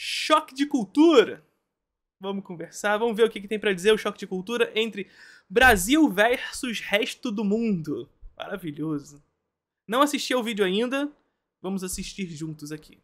choque de cultura. Vamos conversar, vamos ver o que, que tem para dizer o choque de cultura entre Brasil versus resto do mundo. Maravilhoso. Não assisti ao vídeo ainda, vamos assistir juntos aqui.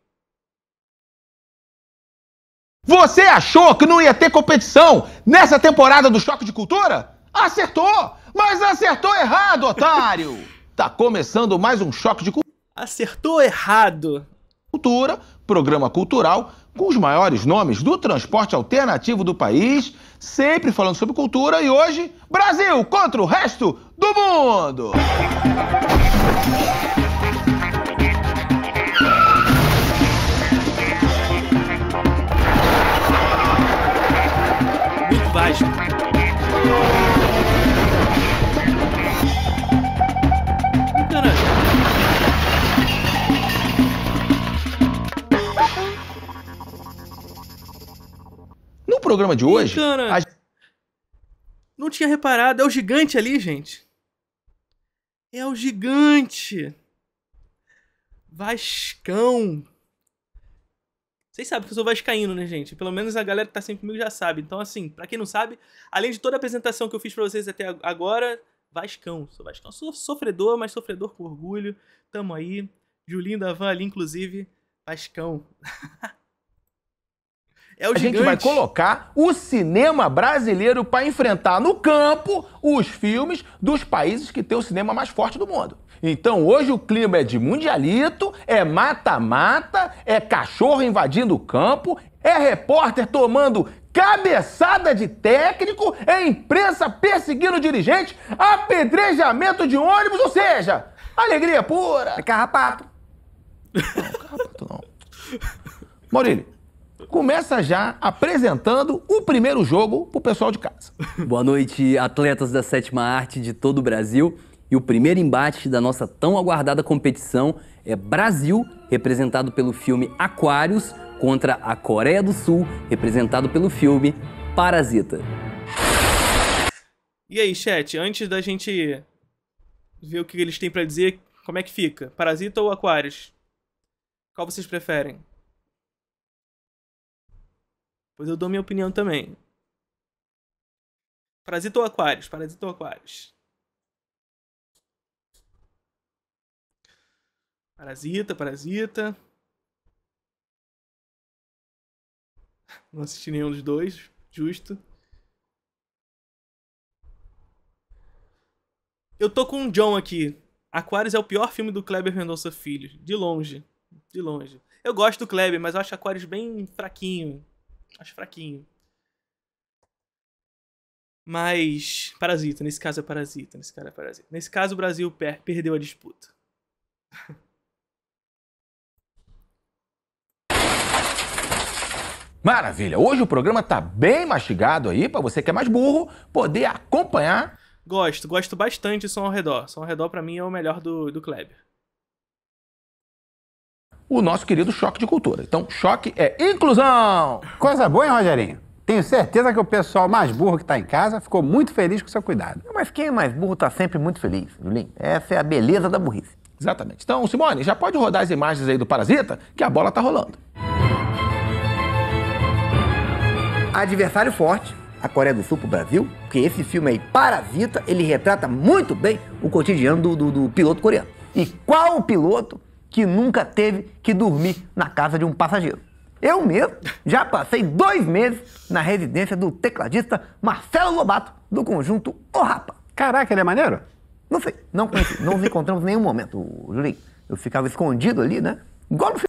Você achou que não ia ter competição nessa temporada do Choque de Cultura? Acertou! Mas acertou errado, otário! tá começando mais um Choque de Cultura. Acertou errado! Cultura, programa cultural com os maiores nomes do transporte alternativo do país, sempre falando sobre cultura e hoje, Brasil contra o resto do mundo! Muito baixo. No programa de hoje. a... Não tinha reparado. É o gigante ali, gente. É o gigante. Vascão. Vocês sabem que eu sou vascaíno, né, gente? Pelo menos a galera que tá sempre comigo já sabe. Então, assim, para quem não sabe, além de toda a apresentação que eu fiz para vocês até agora, Vascão. Sou Vascão. Sou sofredor, mas sofredor com orgulho. Tamo aí. Julinho da Van ali, inclusive. Vascão. É o a gigante. gente vai colocar o cinema brasileiro para enfrentar no campo os filmes dos países que têm o cinema mais forte do mundo. Então hoje o clima é de mundialito, é mata-mata, é cachorro invadindo o campo, é repórter tomando cabeçada de técnico, é imprensa perseguindo dirigente, apedrejamento de ônibus, ou seja, alegria pura. É carrapato. Não, carrapato não. Maurílio, começa já apresentando o primeiro jogo para o pessoal de casa. Boa noite, atletas da sétima arte de todo o Brasil. E o primeiro embate da nossa tão aguardada competição é Brasil, representado pelo filme Aquários, contra a Coreia do Sul, representado pelo filme Parasita. E aí, chat, antes da gente ver o que eles têm para dizer, como é que fica? Parasita ou Aquários? Qual vocês preferem? Pois eu dou minha opinião também. Parasita ou Aquários? Parasita ou Aquários? Parasita, Parasita. Não assisti nenhum dos dois, justo. Eu tô com o John aqui. Aquários é o pior filme do Kleber Mendonça Filho. De longe. De longe. Eu gosto do Kleber, mas eu acho Aquários bem fraquinho. Acho fraquinho. Mas. Parasita, nesse caso é parasita. Nesse caso é parasita. Nesse caso, o Brasil per perdeu a disputa. Maravilha! Hoje o programa tá bem mastigado aí, para você que é mais burro, poder acompanhar. Gosto, gosto bastante do som ao redor. Som ao redor, para mim, é o melhor do, do Kleber o nosso querido choque de cultura. Então, choque é inclusão! Coisa boa, hein, Rogerinho? Tenho certeza que o pessoal mais burro que está em casa ficou muito feliz com o seu cuidado. Mas quem é mais burro está sempre muito feliz, Julinho. Essa é a beleza da burrice. Exatamente. Então, Simone, já pode rodar as imagens aí do Parasita, que a bola tá rolando. Adversário forte, a Coreia do Sul pro Brasil, porque esse filme aí, Parasita, ele retrata muito bem o cotidiano do, do, do piloto coreano. E qual o piloto que nunca teve que dormir na casa de um passageiro. Eu mesmo já passei dois meses na residência do tecladista Marcelo Lobato, do conjunto O Rapa. Caraca, ele é maneiro? Não sei, não conheci, não nos encontramos em nenhum momento, Julinho. Eu ficava escondido ali, né? Igual no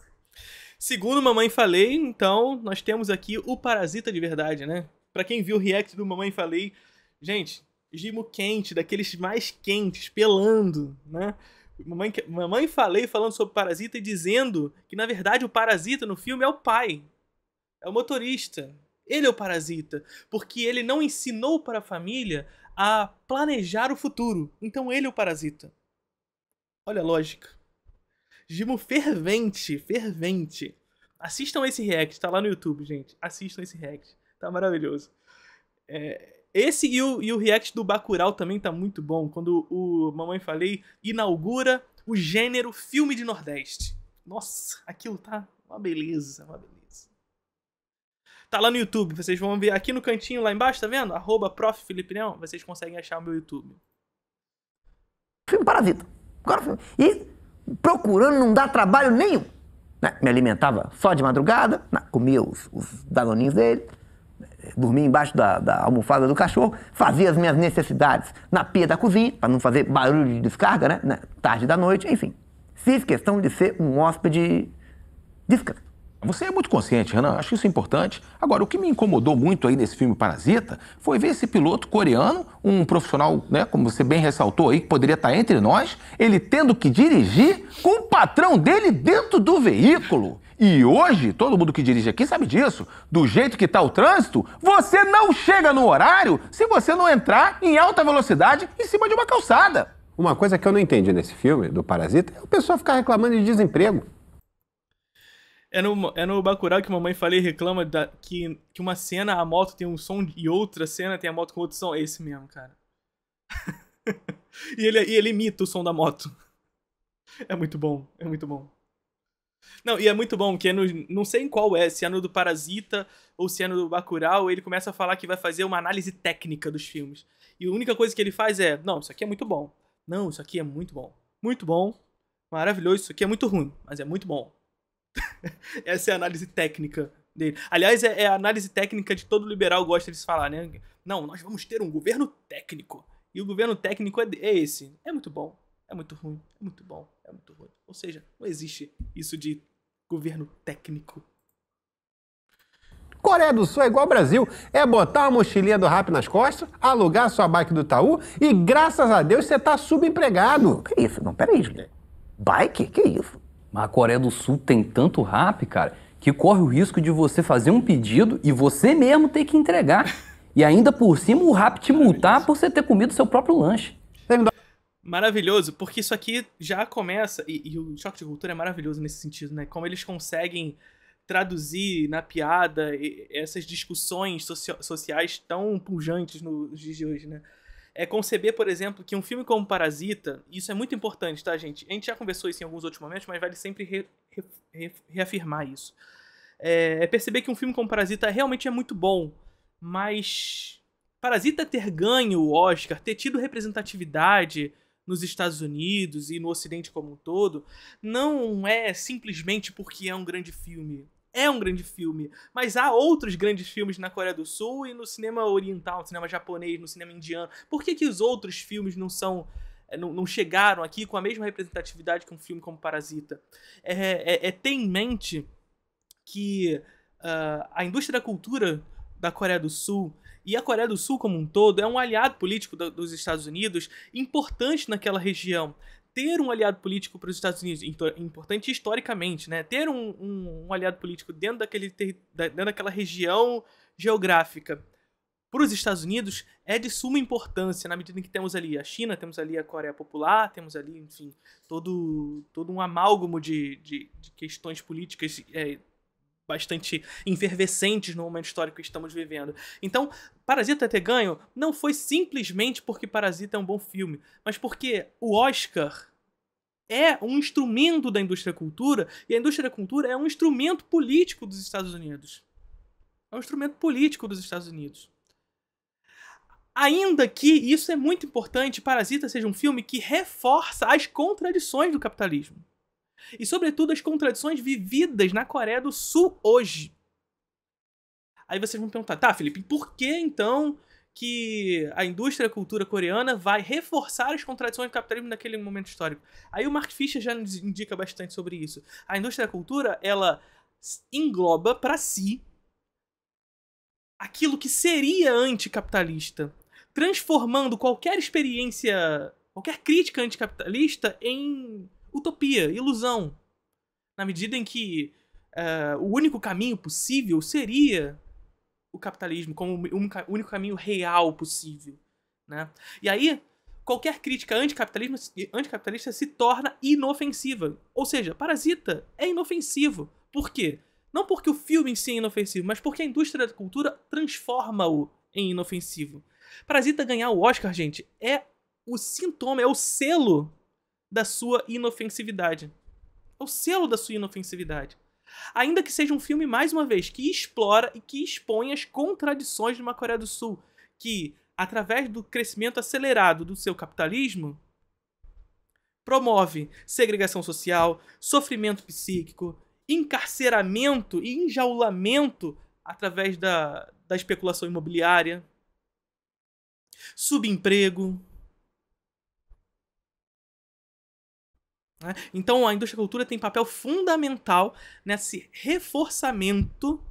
Segundo Mamãe Falei, então, nós temos aqui o Parasita de verdade, né? Pra quem viu o react do Mamãe Falei, gente, gimo quente, daqueles mais quentes, pelando, né? Mamãe, mamãe falei falando sobre Parasita e dizendo que, na verdade, o Parasita no filme é o pai. É o motorista. Ele é o parasita. Porque ele não ensinou para a família a planejar o futuro. Então ele é o parasita. Olha a lógica. Gimo fervente, fervente. Assistam esse react, tá lá no YouTube, gente. Assistam esse react. Tá maravilhoso. É, esse e o, e o react do Bacurau também tá muito bom, quando o Mamãe Falei inaugura o gênero filme de Nordeste. Nossa, aquilo tá uma beleza, uma beleza. Tá lá no YouTube, vocês vão ver aqui no cantinho lá embaixo, tá vendo? Arroba prof. Felipe vocês conseguem achar o meu YouTube. Filme vida Agora filme. E procurando não dá trabalho nenhum. Né? Me alimentava só de madrugada, comia os, os danoninhos dele, dormia embaixo da, da, almofada do cachorro, fazia as minhas necessidades na pia da cozinha, para não fazer barulho de descarga, né? Na tarde da noite, enfim. Fiz questão de ser um hóspede discreto. Você é muito consciente, Renan, acho isso importante. Agora, o que me incomodou muito aí nesse filme Parasita foi ver esse piloto coreano, um profissional, né, como você bem ressaltou aí, que poderia estar entre nós, ele tendo que dirigir com o patrão dele dentro do veículo. E hoje, todo mundo que dirige aqui sabe disso. Do jeito que está o trânsito, você não chega no horário se você não entrar em alta velocidade em cima de uma calçada. Uma coisa que eu não entendi nesse filme, do Parasita, é o pessoal ficar reclamando de desemprego. É no, é no Bacurau que mamãe falei reclama da, que, que uma cena a moto tem um som e outra cena tem a moto com outro som. É esse mesmo, cara. e, ele, e ele imita o som da moto. É muito bom, é muito bom. Não, e é muito bom, que é no, não sei em qual é, se é no do Parasita ou se é no do Bacurau, ele começa a falar que vai fazer uma análise técnica dos filmes. E a única coisa que ele faz é, não, isso aqui é muito bom. Não, isso aqui é muito bom. Muito bom. Maravilhoso, isso aqui é muito ruim, mas é muito bom. Essa é a análise técnica dele. Aliás, é, é, a análise técnica de todo liberal gosta de se falar, né? Não, nós vamos ter um governo técnico. E o governo técnico é, é esse. É muito bom é muito ruim, é muito bom, é muito ruim. Ou seja, não existe isso de governo técnico. Coreia do Sul é igual ao Brasil, é botar uma mochilinha do rap nas costas, alugar sua bike do Taú e graças a Deus você tá subempregado. Que isso? Não, peraí, Juliano. Bike? Que isso? Mas a Coreia do Sul tem tanto rap, cara, que corre o risco de você fazer um pedido e você mesmo ter que entregar. E ainda por cima o rap te multar por você ter comido seu próprio lanche maravilhoso, porque isso aqui já começa, e, e, o choque de cultura é maravilhoso nesse sentido, né? Como eles conseguem traduzir na piada essas discussões sociais tão pujantes nos dias de hoje, né? É conceber, por exemplo, que um filme como Parasita, isso é muito importante, tá, gente? A gente já conversou isso em alguns outros momentos, mas vale sempre re, re, re, reafirmar isso. é, é perceber que um filme como Parasita realmente é muito bom, mas Parasita ter ganho o Oscar, ter tido representatividade, nos Estados Unidos e no Ocidente como um todo, não é simplesmente porque é um grande filme. É um grande filme, mas há outros grandes filmes na Coreia do Sul e no cinema oriental, no cinema japonês, no cinema indiano. Por que, que os outros filmes não são eh, não, não, chegaram aqui com a mesma representatividade que um filme como Parasita. É, é, é ter em mente que uh, a indústria da cultura da Coreia do Sul e a Coreia do Sul, como um todo, é um aliado político dos Estados Unidos importante naquela região ter um aliado político para os Estados Unidos, importante historicamente, né? Ter um, um, um aliado político dentro, daquele dentro daquela região geográfica para os Estados Unidos é de suma importância, na medida em que temos ali a China, temos ali a Coreia Popular, temos ali, enfim, todo, todo um amálgamo de, de, de questões políticas é, bastante enfervescentes no momento histórico que estamos vivendo. Então, Parasita ter ganho não foi simplesmente porque Parasita é um bom filme, mas porque o Oscar é um instrumento da indústria cultura e a indústria cultura é um instrumento político dos Estados Unidos. É um instrumento político dos Estados Unidos. Ainda que isso é muito importante, Parasita seja um filme que reforça as contradições do capitalismo. E, sobretudo, as contradições vividas na Coreia do Sul hoje. Aí vocês vão perguntar, tá, Felipe, por que então que a indústria e a cultura coreana vai reforçar as contradições do capitalismo naquele momento histórico? Aí o Mark Fisher já nos indica bastante sobre isso. A indústria e a cultura, ela engloba para si aquilo que seria anticapitalista, transformando qualquer experiência, qualquer crítica anticapitalista em utopia, ilusão. Na medida em que uh, o único caminho possível seria o capitalismo como o único caminho real possível. Né? E aí, qualquer crítica anticapitalista, anticapitalista se torna inofensiva. Ou seja, Parasita é inofensivo. Por quê? Não porque o filme em si é inofensivo, mas porque a indústria da cultura transforma-o em inofensivo. Parasita ganhar o Oscar, gente, é o sintoma, é o selo da sua inofensividade. É o selo da sua inofensividade. Ainda que seja um filme, mais uma vez, que explora e que expõe as contradições de uma Coreia do Sul, que, através do crescimento acelerado do seu capitalismo, promove segregação social, sofrimento psíquico, encarceramento e enjaulamento através da, da especulação imobiliária, subemprego, Né? Então a indústria da cultura tem papel fundamental nesse reforçamento,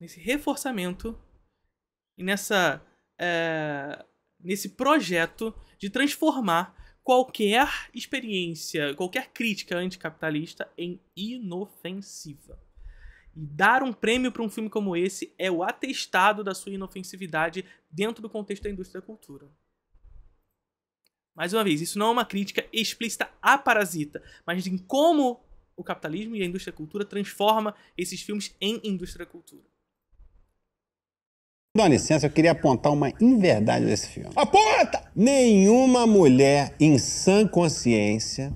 nesse reforçamento e nessa, é, nesse projeto de transformar qualquer experiência, qualquer crítica anticapitalista em inofensiva. E dar um prêmio para um filme como esse é o atestado da sua inofensividade dentro do contexto da indústria da cultura. Mais uma vez, isso não é uma crítica explícita à Parasita, mas em como o capitalismo e a indústria cultura transforma esses filmes em indústria cultura. Dá licença, eu queria apontar uma inverdade desse filme. Aponta! Nenhuma mulher em sã consciência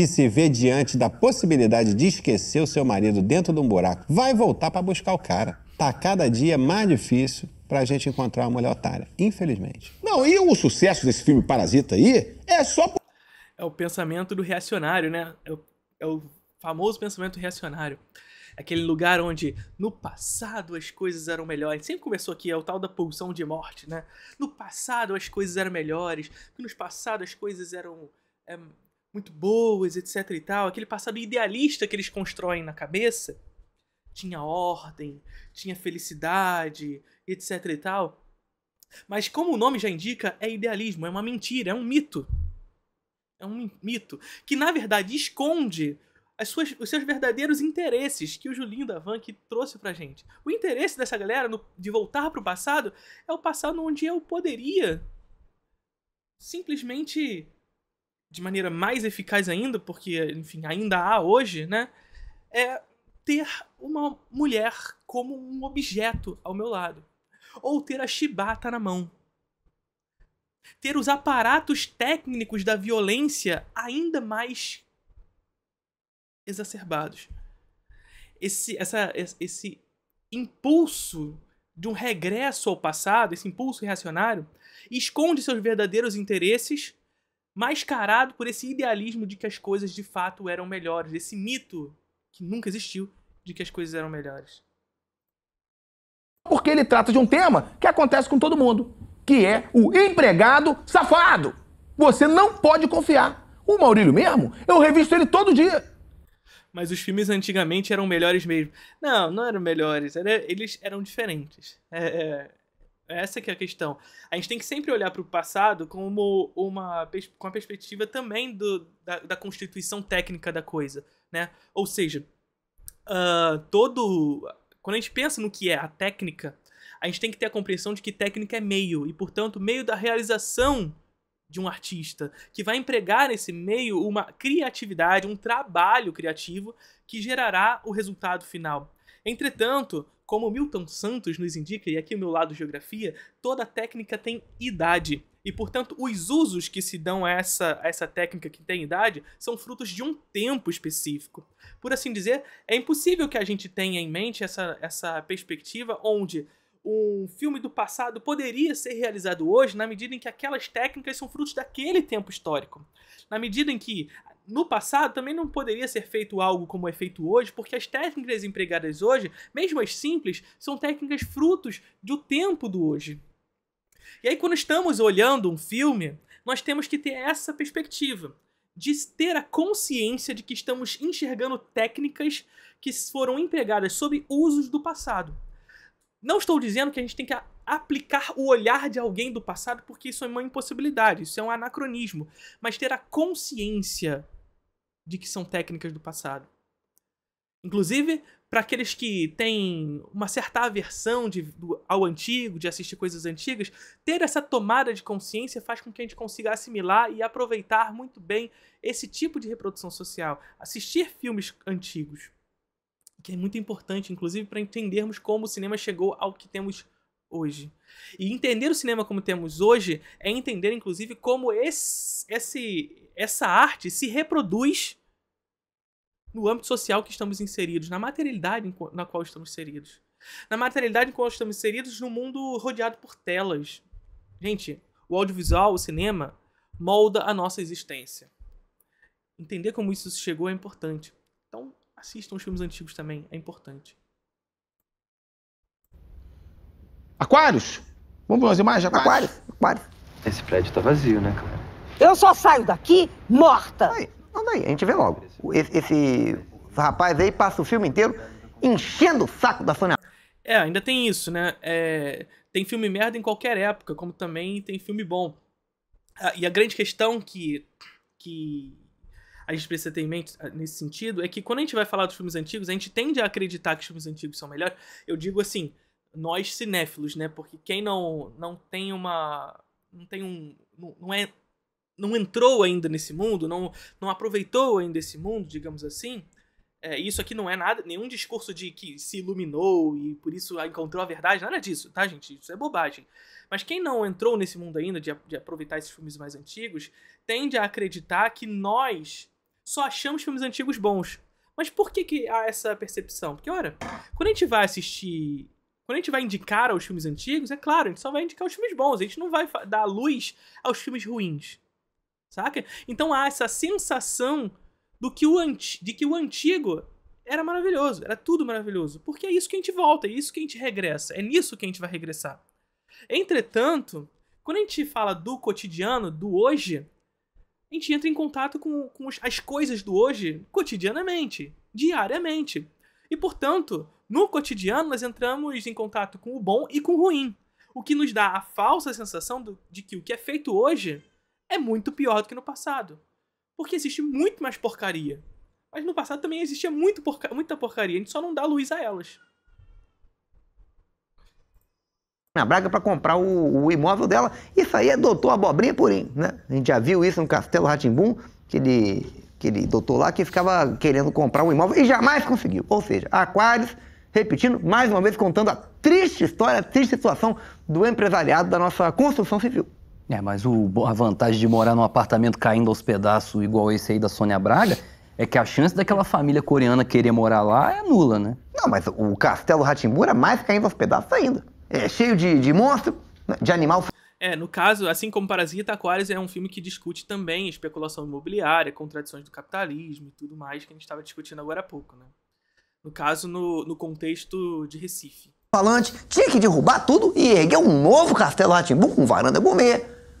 que se vê diante da possibilidade de esquecer o seu marido dentro de um buraco, vai voltar para buscar o cara. Tá cada dia mais difícil para a gente encontrar uma mulher otária, infelizmente. Não, e o sucesso desse filme Parasita aí é só. Por... É o pensamento do reacionário, né? É o, é o famoso pensamento reacionário aquele lugar onde no passado as coisas eram melhores. Sempre começou aqui, é o tal da pulsão de morte, né? No passado as coisas eram melhores, porque no passado as coisas eram é, muito boas, etc e tal, aquele passado idealista que eles constroem na cabeça, tinha ordem, tinha felicidade, etc e tal. Mas como o nome já indica, é idealismo, é uma mentira, é um mito. É um mito que na verdade esconde suas, os seus verdadeiros interesses que o Julinho da Van que trouxe pra gente. O interesse dessa galera no, de voltar pro passado é o passado onde eu poderia simplesmente de maneira mais eficaz ainda, porque, enfim, ainda há hoje, né? É ter uma mulher como um objeto ao meu lado. Ou ter a chibata na mão. Ter os aparatos técnicos da violência ainda mais exacerbados. Esse, essa, esse impulso de um regresso ao passado, esse impulso reacionário, esconde seus verdadeiros interesses mascarado por esse idealismo de que as coisas de fato eram melhores, esse mito que nunca existiu de que as coisas eram melhores. Porque ele trata de um tema que acontece com todo mundo, que é o empregado safado. Você não pode confiar. O Maurílio mesmo, eu revisto ele todo dia. Mas os filmes antigamente eram melhores mesmo. Não, não eram melhores, eles eram diferentes. É, é essa que é a questão. A gente tem que sempre olhar para o passado como uma com a perspectiva também do, da, da constituição técnica da coisa, né? Ou seja, uh, todo quando a gente pensa no que é a técnica, a gente tem que ter a compreensão de que técnica é meio e, portanto, meio da realização de um artista que vai empregar nesse meio uma criatividade, um trabalho criativo que gerará o resultado final. Entretanto, como Milton Santos nos indica, e aqui o meu lado geografia, toda técnica tem idade. E, portanto, os usos que se dão a essa, a essa técnica que tem idade são frutos de um tempo específico. Por assim dizer, é impossível que a gente tenha em mente essa, essa perspectiva onde um filme do passado poderia ser realizado hoje na medida em que aquelas técnicas são frutos daquele tempo histórico. Na medida em que no passado também não poderia ser feito algo como é feito hoje, porque as técnicas empregadas hoje, mesmo as simples, são técnicas frutos do tempo do hoje. E aí, quando estamos olhando um filme, nós temos que ter essa perspectiva de ter a consciência de que estamos enxergando técnicas que foram empregadas sob usos do passado. Não estou dizendo que a gente tem que aplicar o olhar de alguém do passado, porque isso é uma impossibilidade, isso é um anacronismo. Mas ter a consciência de que são técnicas do passado. Inclusive, para aqueles que têm uma certa aversão de, do, ao antigo, de assistir coisas antigas, ter essa tomada de consciência faz com que a gente consiga assimilar e aproveitar muito bem esse tipo de reprodução social. Assistir filmes antigos que é muito importante, inclusive, para entendermos como o cinema chegou ao que temos hoje. E entender o cinema como temos hoje é entender, inclusive, como esse, esse, essa arte se reproduz no âmbito social que estamos inseridos, na materialidade na qual estamos inseridos. Na materialidade em qual estamos inseridos, no mundo rodeado por telas. Gente, o audiovisual, o cinema, molda a nossa existência. Entender como isso chegou é importante. Assistam os filmes antigos também, é importante. Aquários! Vamos ver umas imagens? Aquários! Aquários! Esse prédio tá vazio, né, cara? Eu só saio daqui morta! Aí, anda aí, a gente vê logo. Esse, esse rapaz aí passa o filme inteiro enchendo o saco da Sônia. É, ainda tem isso, né? É, tem filme merda em qualquer época, como também tem filme bom. Ah, e a grande questão que, que a gente precisa ter em mente ah, nesse sentido é que quando a gente vai falar dos filmes antigos, a gente tende a acreditar que os filmes antigos são melhores. Eu digo assim, nós cinéfilos, né? Porque quem não, não tem uma. Não tem um. Não, não é. Não entrou ainda nesse mundo, não, não aproveitou ainda esse mundo, digamos assim. É, isso aqui não é nada, nenhum discurso de que se iluminou e por isso encontrou a verdade, nada disso, tá, gente? Isso é bobagem. Mas quem não entrou nesse mundo ainda de, de aproveitar esses filmes mais antigos, tende a acreditar que nós só achamos filmes antigos bons. Mas por que, que há essa percepção? Porque, ora, quando a gente vai assistir. Quando a gente vai indicar aos filmes antigos, é claro, a gente só vai indicar os filmes bons, a gente não vai dar luz aos filmes ruins. Saca? Então há essa sensação do que o de que o antigo era maravilhoso, era tudo maravilhoso. Porque é isso que a gente volta, é isso que a gente regressa, é nisso que a gente vai regressar. Entretanto, quando a gente fala do cotidiano, do hoje, a gente entra em contato com, com as coisas do hoje cotidianamente, diariamente. E, portanto, no cotidiano nós entramos em contato com o bom e com o ruim, o que nos dá a falsa sensação do, de que o que é feito hoje é muito pior do que no passado. Porque existe muito mais porcaria. Mas no passado também existia muito porca muita porcaria, a gente só não dá luz a elas. Ana Braga para comprar o, o, imóvel dela. Isso aí é doutor Abobrinha purinho, né? A gente já viu isso no Castelo Ratimbum, que ele, que ele doutor lá que ficava querendo comprar um imóvel e jamais conseguiu. Ou seja, Aquários, repetindo, mais uma vez contando a triste história, a triste situação do empresariado da nossa construção civil. É, mas o, a vantagem de morar num apartamento caindo aos pedaços igual esse aí da Sônia Braga é que a chance daquela família coreana querer morar lá é nula, né? Não, mas o Castelo Ratimbum era mais caindo aos pedaços ainda é, cheio de, de monstro, né, de animal. É, no caso, assim como Parasita, Aquarius é um filme que discute também especulação imobiliária, contradições do capitalismo e tudo mais que a gente estava discutindo agora há pouco, né? No caso, no, no contexto de Recife. Falante tinha que derrubar tudo e erguer um novo castelo Ratimbu com varanda gourmet,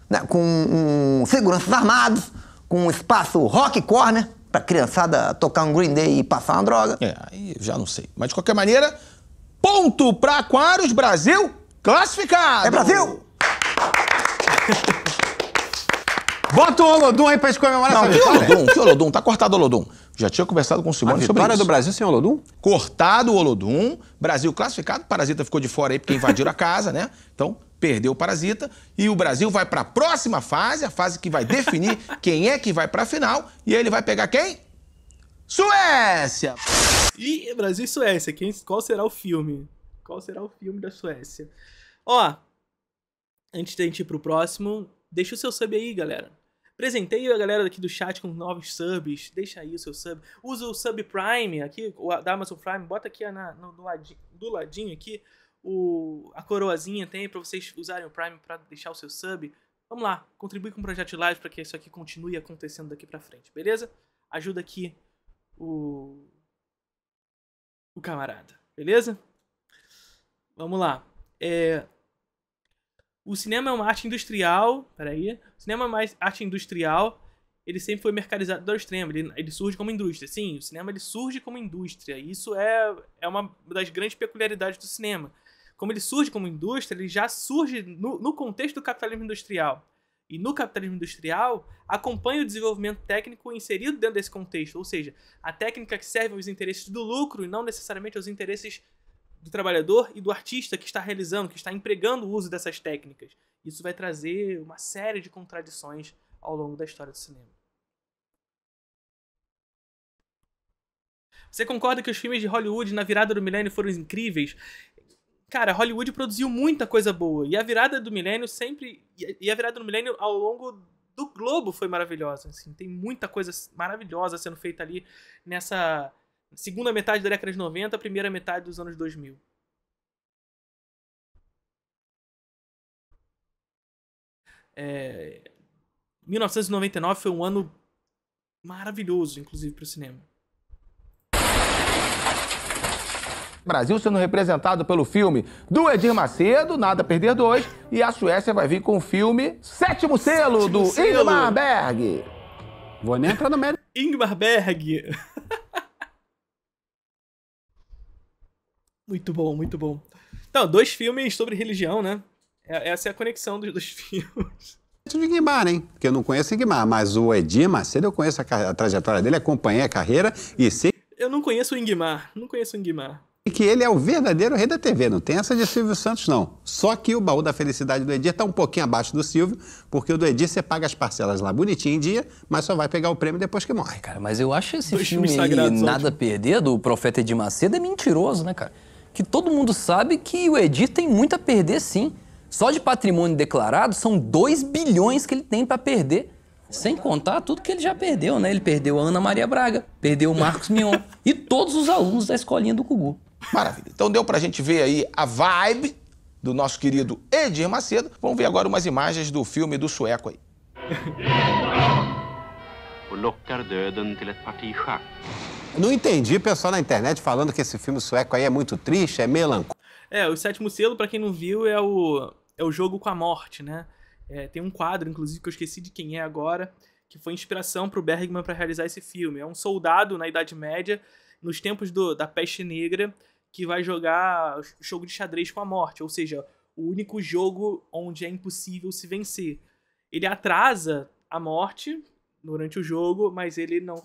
né, com um, seguranças armados, com um espaço rock corner pra criançada tocar um Green Day e passar uma droga. É, aí já não sei. Mas de qualquer maneira, Ponto para Aquários, Brasil classificado. É Brasil! Bota o Olodum aí pra gente comemorar Não, essa que Olodum, que Olodum, tá cortado o Olodum. Já tinha conversado com o Simone sobre isso. do Brasil sem Olodum? Cortado o Olodum, Brasil classificado, Parasita ficou de fora aí porque invadiram a casa, né? Então, perdeu o Parasita e o Brasil vai para a próxima fase, a fase que vai definir quem é que vai para a final e ele vai pegar quem? Suécia! E Brasil e Suécia, quem, qual será o filme? Qual será o filme da Suécia? Ó, antes da gente ir pro próximo, deixa o seu sub aí, galera. Presentei a galera daqui do chat com novos subs. Deixa aí o seu sub. Usa o sub Prime aqui, o da Amazon Prime. Bota aqui na, no, do, ladinho, do ladinho aqui o, a coroazinha tem para vocês usarem o Prime para deixar o seu sub. Vamos lá, contribui com o projeto de live para que isso aqui continue acontecendo daqui para frente, beleza? Ajuda aqui o, o camarada, beleza? Vamos lá. É, o cinema é uma arte industrial. Peraí. O cinema é uma arte industrial. Ele sempre foi mercadizado, do extremo. Ele, ele, surge como indústria. Sim, o cinema ele surge como indústria. isso é, é uma das grandes peculiaridades do cinema. Como ele surge como indústria, ele já surge no, no contexto do capitalismo industrial e no capitalismo industrial acompanha o desenvolvimento técnico inserido dentro desse contexto, ou seja, a técnica que serve aos interesses do lucro e não necessariamente aos interesses do trabalhador e do artista que está realizando, que está empregando o uso dessas técnicas. Isso vai trazer uma série de contradições ao longo da história do cinema. Você concorda que os filmes de Hollywood na virada do milênio foram incríveis? cara, Hollywood produziu muita coisa boa. E a virada do milênio sempre. E a virada do milênio ao longo do globo foi maravilhosa. Assim, tem muita coisa maravilhosa sendo feita ali nessa segunda metade da década de 90, primeira metade dos anos 2000. É, 1999 foi um ano maravilhoso, inclusive, para o cinema. Brasil sendo representado pelo filme do Edir Macedo, Nada Perder 2, e a Suécia vai vir com o filme Sétimo Selo, Sétimo do selo. Ingmar Berg. Vou nem entrar no médico. Ingmar Berg. muito bom, muito bom. Então, dois filmes sobre religião, né? É, essa é a conexão dos, dois filmes de Guimar, hein? Porque eu não conheço Ingmar, mas o Edir Macedo eu conheço a, a trajetória dele, acompanhei a carreira e sei. Eu não conheço o Ingmar, não conheço o Ingmar que ele é o verdadeiro rei da TV, não tem essa de Silvio Santos, não. Só que o baú da felicidade do Edir está um pouquinho abaixo do Silvio, porque o do Edir você paga as parcelas lá bonitinho em dia, mas só vai pegar o prêmio depois que morre. Cara, mas eu acho esse Dois filme aí, Nada a Perder, do Profeta Edir Macedo, é mentiroso, né, cara? Que todo mundo sabe que o Edir tem muito a perder, sim. Só de patrimônio declarado são 2 bilhões que ele tem para perder. Sem contar tudo que ele já perdeu, né? Ele perdeu a Ana Maria Braga, perdeu o Marcos Mion e todos os alunos da escolinha do Gugu. Maravilha. Então deu pra gente ver aí a vibe do nosso querido Edir Macedo. Vamos ver agora umas imagens do filme do sueco aí. Não entendi pessoal na internet falando que esse filme sueco aí é muito triste, é melancólico. É, o Sétimo Selo, para quem não viu, é o, é o jogo com a morte, né? É, tem um quadro, inclusive, que eu esqueci de quem é agora, que foi inspiração para o Bergman para realizar esse filme. É um soldado na Idade Média, nos tempos do, da peste negra, que vai jogar jogo de xadrez com a morte, ou seja, o único jogo onde é impossível se vencer. Ele atrasa a morte durante o jogo, mas ele não,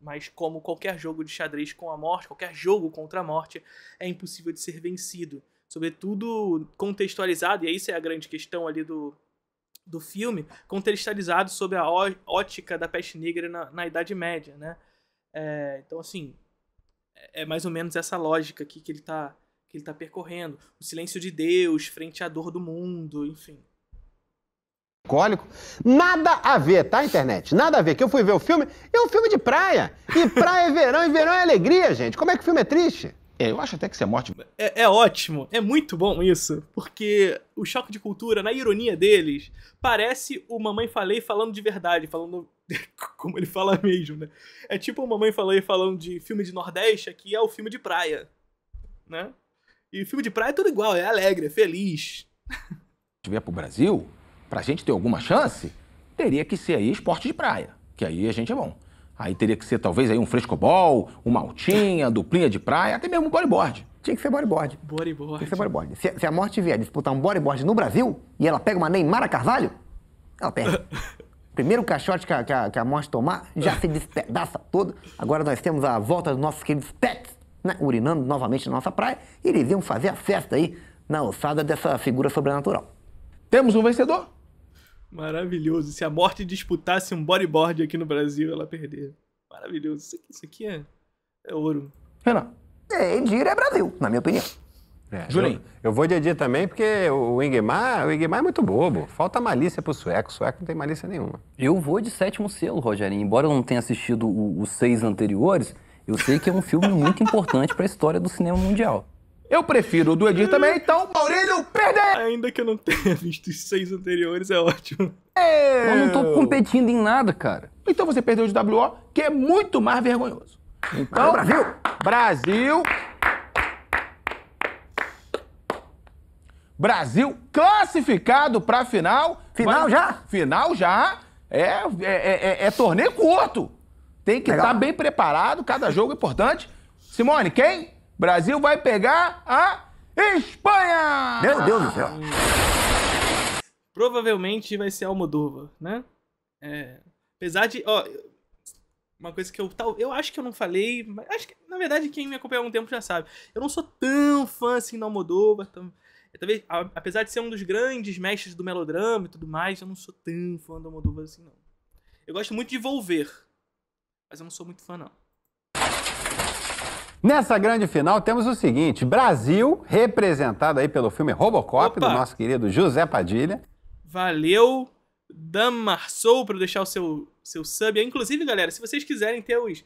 mas como qualquer jogo de xadrez com a morte, qualquer jogo contra a morte é impossível de ser vencido, sobretudo contextualizado e aí é a grande questão ali do do filme, contextualizado sobre a ótica da peste negra na, na Idade Média, né? É, então assim, é, é mais ou menos essa lógica aqui que ele está que ele tá percorrendo. O silêncio de Deus frente à dor do mundo, enfim. Cólico. Nada a ver, tá, internet? Nada a ver. Que eu fui ver o filme, é um filme de praia. E praia é verão, e verão é alegria, gente. Como é que o filme é triste? É, eu acho até que isso é morte. É, é ótimo, é muito bom isso, porque o choque de cultura, na ironia deles, parece o Mamãe Falei falando de verdade, falando como ele fala mesmo, né? É tipo a mamãe aí falando de filme de Nordeste, aqui é o filme de praia, né? E filme de praia é tudo igual, é alegre, é feliz. Se vier pro Brasil, pra gente ter alguma chance, teria que ser aí esporte de praia, que aí a gente é bom. Aí teria que ser talvez aí um frescobol, uma altinha, duplinha de praia, até mesmo um bodyboard. Tinha que ser bodyboard. Bodyboard. Tinha que ser bodyboard. Se, se a morte vier disputar um bodyboard no Brasil e ela pega uma Neymar a Carvalho, ela perde. Primeiro caixote que a, que a, que a morte tomar, já se despedaça todo. Agora nós temos a volta dos nossos queridos pets, né, urinando novamente na nossa praia, e eles iam fazer a festa aí na ossada dessa figura sobrenatural. Temos um vencedor? Maravilhoso. Se a morte disputasse um bodyboard aqui no Brasil, ela perderia. Maravilhoso. Isso aqui, isso aqui é, é ouro. Renan. É, Indira é Brasil, na minha opinião. É, Julinho. Eu, eu, vou de Edir também, porque o Ingmar, o Ingmar é muito bobo. Falta malícia pro sueco. O sueco não tem malícia nenhuma. Eu vou de sétimo selo, Rogerinho. Embora eu não tenha assistido os seis anteriores, eu sei que é um filme muito importante para a história do cinema mundial. Eu prefiro o do Edir também, então Maurílio perder! Ainda que eu não tenha visto os seis anteriores, é ótimo. Eu... É! eu não tô competindo em nada, cara. Então você perdeu de WO, que é muito mais vergonhoso. Então, Brasil! Brasil! Brasil classificado para a final. Final mas, já? Final já. É, é, é, é, é torneio curto. Tem que estar tá bem preparado, cada jogo é importante. Simone, quem? Brasil vai pegar a Espanha! Meu Deus do céu! Provavelmente vai ser Almodóvar, né? É, apesar de. Ó, uma coisa que eu eu acho que eu não falei, mas acho que na verdade quem me acompanha há algum tempo já sabe. Eu não sou tão fã assim da Almodóvar, tão, eu, talvez, a, apesar de ser um dos grandes mestres do melodrama e tudo mais, eu não sou tão fã do Almodóvar assim, não. Eu gosto muito de Volver, mas eu não sou muito fã, não. Nessa grande final temos o seguinte: Brasil, representado aí pelo filme Robocop, Opa. do nosso querido José Padilha. Valeu, Marçou por deixar o seu, seu sub. Inclusive, galera, se vocês quiserem ter os,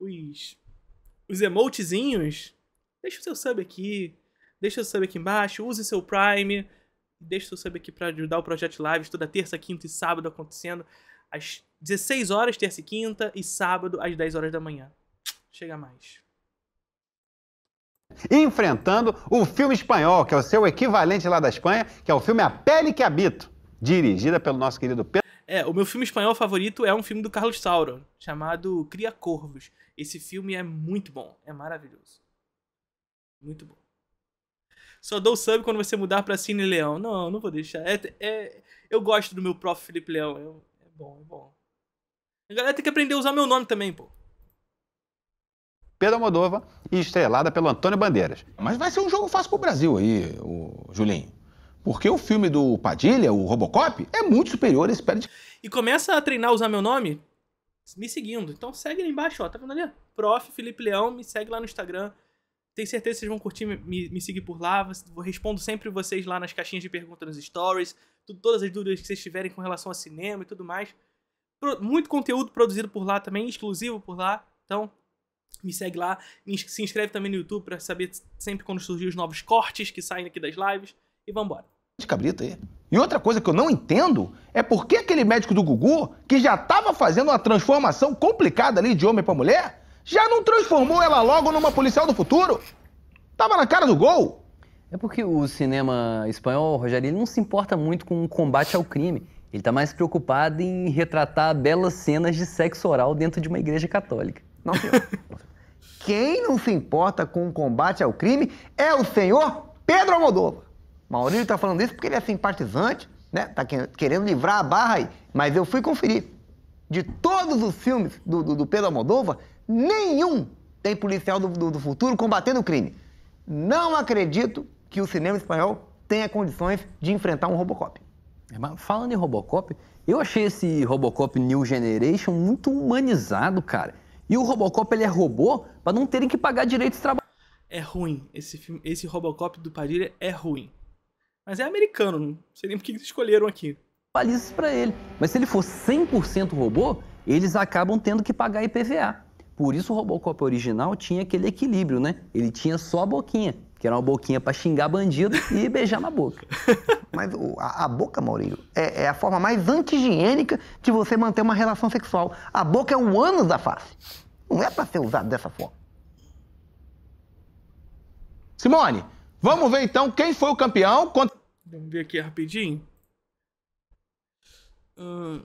os, os emotezinhos, deixa o seu sub aqui. Deixa o sub aqui embaixo, use seu Prime, deixa o seu sub aqui para ajudar o Projeto Lives toda terça, quinta e sábado acontecendo às 16 horas, terça e quinta, e sábado às 10 horas da manhã. Chega mais. Enfrentando o filme espanhol, que é o seu equivalente lá da Espanha, que é o filme A Pele que Habito, dirigida pelo nosso querido Pedro. É, o meu filme espanhol favorito é um filme do Carlos Sauron, chamado Cria Corvos. Esse filme é muito bom, é maravilhoso. Muito bom. Só dou sub quando você mudar pra Cine Leão. Não, não vou deixar. É, é, eu gosto do meu prof Felipe Leão. Eu, é bom, é bom. A galera tem que aprender a usar meu nome também, pô. Pedro Modova e estrelada pelo Antônio Bandeiras. Mas vai ser um jogo fácil pro Brasil aí, o Julinho. Porque o filme do Padilha, o Robocop, é muito superior a esse pé de... E começa a treinar a usar meu nome me seguindo. Então segue ali embaixo, ó. Tá vendo ali? Prof. Felipe Leão, me segue lá no Instagram. Tenho certeza que vocês vão curtir, me, me seguir por lá. respondo sempre vocês lá nas caixinhas de perguntas nos stories. Tudo, todas as dúvidas que vocês tiverem com relação a cinema e tudo mais. Pro, muito conteúdo produzido por lá também, exclusivo por lá. Então, me segue lá. Me, se inscreve também no YouTube para saber sempre quando surgir os novos cortes que saem aqui das lives. E vambora. De cabrita aí. E outra coisa que eu não entendo é por que aquele médico do Gugu, que já estava fazendo uma transformação complicada ali de homem para mulher, já não transformou ela logo numa policial do futuro? Tava na cara do gol. É porque o cinema espanhol, Rogério, ele não se importa muito com o combate ao crime. Ele está mais preocupado em retratar belas cenas de sexo oral dentro de uma igreja católica. Não, Quem não se importa com o combate ao crime é o senhor Pedro Almodóvar. Maurílio está falando isso porque ele é simpatizante, né? Tá querendo livrar a barra aí. Mas eu fui conferir. De todos os filmes do, do, do Pedro Almodóvar, nenhum tem policial do, do, do futuro combatendo o crime. Não acredito que o cinema espanhol tenha condições de enfrentar um Robocop. É, mas falando em Robocop, eu achei esse Robocop New Generation muito humanizado, cara. E o Robocop ele é robô para não terem que pagar direitos trabalho. É ruim. Esse, filme, esse Robocop do Padilha é ruim. Mas é americano, não sei nem por que escolheram aqui. Trabalhistas para ele. Mas se ele for 100% robô, eles acabam tendo que pagar IPVA. Por isso o Robocop original tinha aquele equilíbrio, né? Ele tinha só a boquinha, que era uma boquinha para xingar bandido e beijar na boca. Mas a, a boca, Maurinho, é, é, a forma mais anti-higiênica de você manter uma relação sexual. A boca é o ânus da face. Não é para ser usado dessa forma. Simone, vamos ver então quem foi o campeão Vamos ver aqui rapidinho. Hum,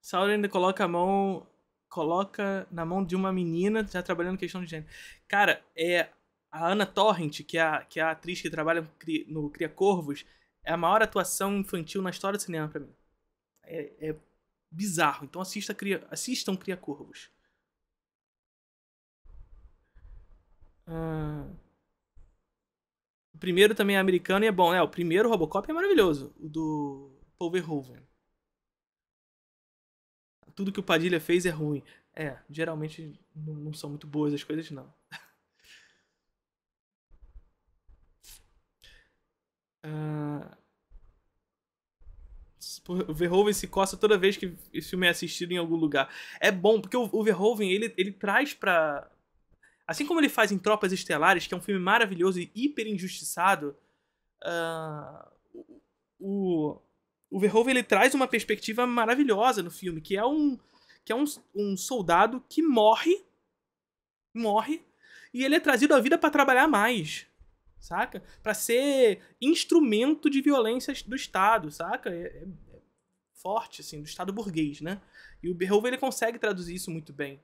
Sauron ainda coloca a mão coloca na mão de uma menina já trabalhando questão de gênero. Cara, é a Ana Torrent, que é a, que é a atriz que trabalha no Cria Corvos, é a maior atuação infantil na história do cinema para mim. É, é, bizarro. Então assista, cria, assistam Cria Corvos. Ah, o primeiro também é americano e é bom, né? O primeiro Robocop é maravilhoso, o do Paul Verhoeven tudo que o Padilha fez é ruim. É, geralmente não, não são muito boas as coisas, não. uh... O Verhoeven se coça toda vez que esse filme é assistido em algum lugar. É bom, porque o, Verhoeven, ele, ele traz pra... Assim como ele faz em Tropas Estelares, que é um filme maravilhoso e hiper injustiçado, uh, o, o Verhoeven ele traz uma perspectiva maravilhosa no filme, que é um que é um, um soldado que morre, morre, e ele é trazido à vida para trabalhar mais, saca? Para ser instrumento de violências do Estado, saca? é, é, forte, assim, do Estado burguês, né? E o Verhoeven ele consegue traduzir isso muito bem.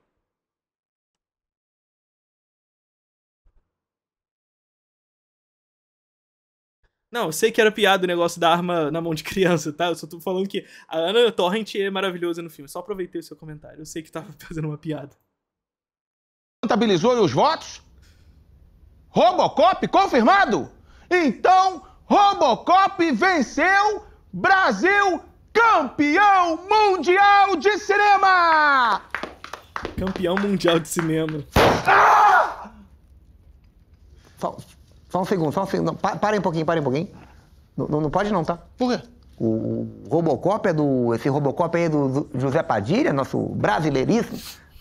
Não, eu sei que era piada o negócio da arma na mão de criança, tá? Eu só tô falando que a Ana Torrent é maravilhosa no filme. Só aproveitei o seu comentário. Eu sei que tava fazendo uma piada. Contabilizou os votos? Robocop confirmado? Então, Robocop venceu Brasil campeão mundial de cinema! Campeão mundial de cinema. Ah! Falso. Só um segundo, só um segundo. Pa, parem um pouquinho, parem um pouquinho. Não, pode não, tá? Por quê? O, o Robocop é do. Esse Robocop aí é do José Padilha, nosso brasileiríssimo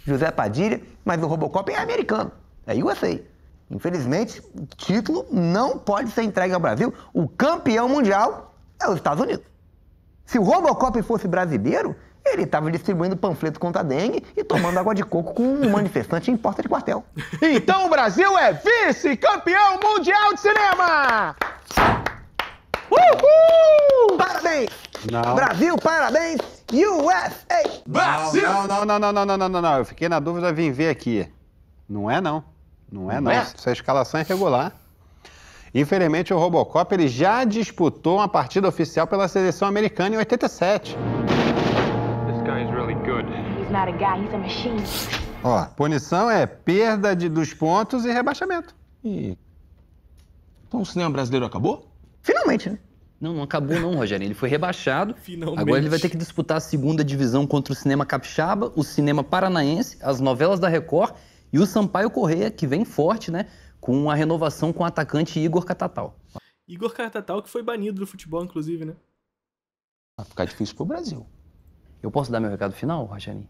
José Padilha, mas o Robocop é americano, é USA. Infelizmente, o título não pode ser entregue ao Brasil. O campeão mundial é os Estados Unidos. Se o Robocop fosse brasileiro, ele estava distribuindo panfleto contra a dengue e tomando água de coco com um manifestante em porta de quartel. Então o Brasil é vice-campeão mundial de cinema! Uhul! Parabéns! Não. Brasil, parabéns! USA! Brasil! Não, não, não, não, não, não, não, não, Eu fiquei na dúvida, vim ver aqui. Não é não. Não é não. não. É? Essa escalação é irregular. Infelizmente, o Robocop ele já disputou uma partida oficial pela seleção americana em 87. Ó, punição é perda de, dos pontos e rebaixamento. E... Então o cinema brasileiro acabou? Finalmente, né? Não, não acabou não, Rogério. Ele foi rebaixado. Finalmente. Agora ele vai ter que disputar a segunda divisão contra o cinema capixaba, o cinema paranaense, as novelas da Record e o Sampaio Correia, que vem forte, né? Com a renovação com o atacante Igor Catatal. Igor Catatal que foi banido do futebol, inclusive, né? Vai ficar difícil pro Brasil. Eu posso dar meu recado final, Rogério?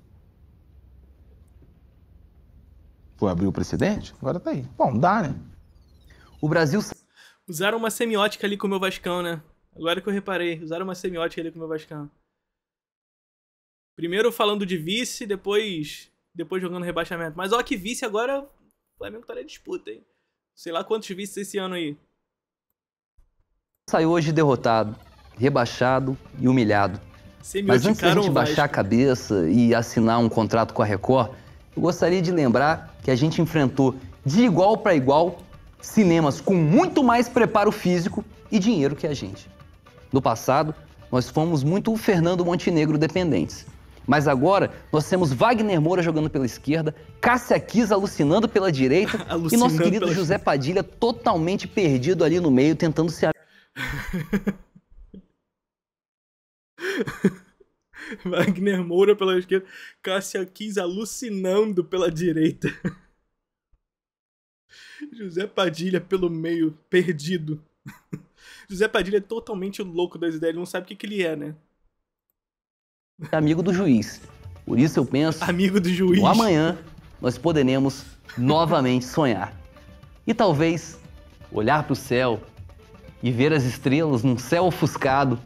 Foi abrir o precedente? Agora tá aí. Bom, dá, né? O Brasil. Usaram uma semiótica ali com o meu Vascão, né? Agora que eu reparei, usaram uma semiótica ali com o meu Vascão. Primeiro falando de vice, depois depois jogando rebaixamento. Mas ó que vice agora o Flamengo tá na disputa, hein? Sei lá quantos vices esse ano aí. Saiu hoje derrotado, rebaixado e humilhado. Mas antes da gente baixar a cabeça e assinar um contrato com a Record, eu gostaria de lembrar que a gente enfrentou de igual para igual cinemas com muito mais preparo físico e dinheiro que a gente. No passado, nós fomos muito Fernando Montenegro dependentes. Mas agora nós temos Wagner Moura jogando pela esquerda, Cássia Kiss alucinando pela direita alucinando e nosso querido pela... José Padilha totalmente perdido ali no meio, tentando se. Wagner Moura pela esquerda, Cássia Kiss alucinando pela direita. José Padilha pelo meio, perdido. José Padilha é totalmente louco das ideias, ele não sabe o que, que ele é, né? É amigo do juiz. Por isso eu penso. Amigo do juiz. amanhã nós poderemos novamente sonhar. E talvez olhar para o céu e ver as estrelas num céu ofuscado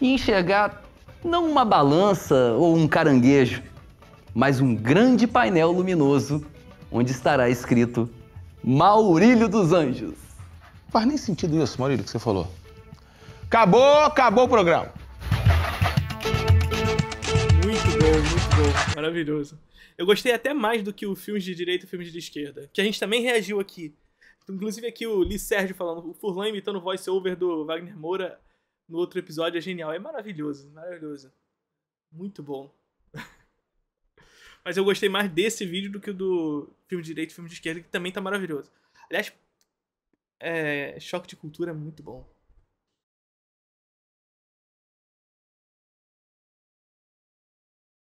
e enxergar não uma balança ou um caranguejo, mas um grande painel luminoso onde estará escrito Maurílio dos Anjos. faz nem sentido isso, Maurílio, que você falou. Acabou, acabou o programa. Muito bom, muito bom. Maravilhoso. Eu gostei até mais do que o filmes de direita e filmes de esquerda, que a gente também reagiu aqui. Inclusive aqui o Li Sérgio falando, o Furlan imitando o voice-over do Wagner Moura no outro episódio é genial. É maravilhoso, maravilhoso. Muito bom. Mas eu gostei mais desse vídeo do que o do filme de direito e filme de esquerda, que também tá maravilhoso. Aliás, é, Choque de Cultura é muito bom.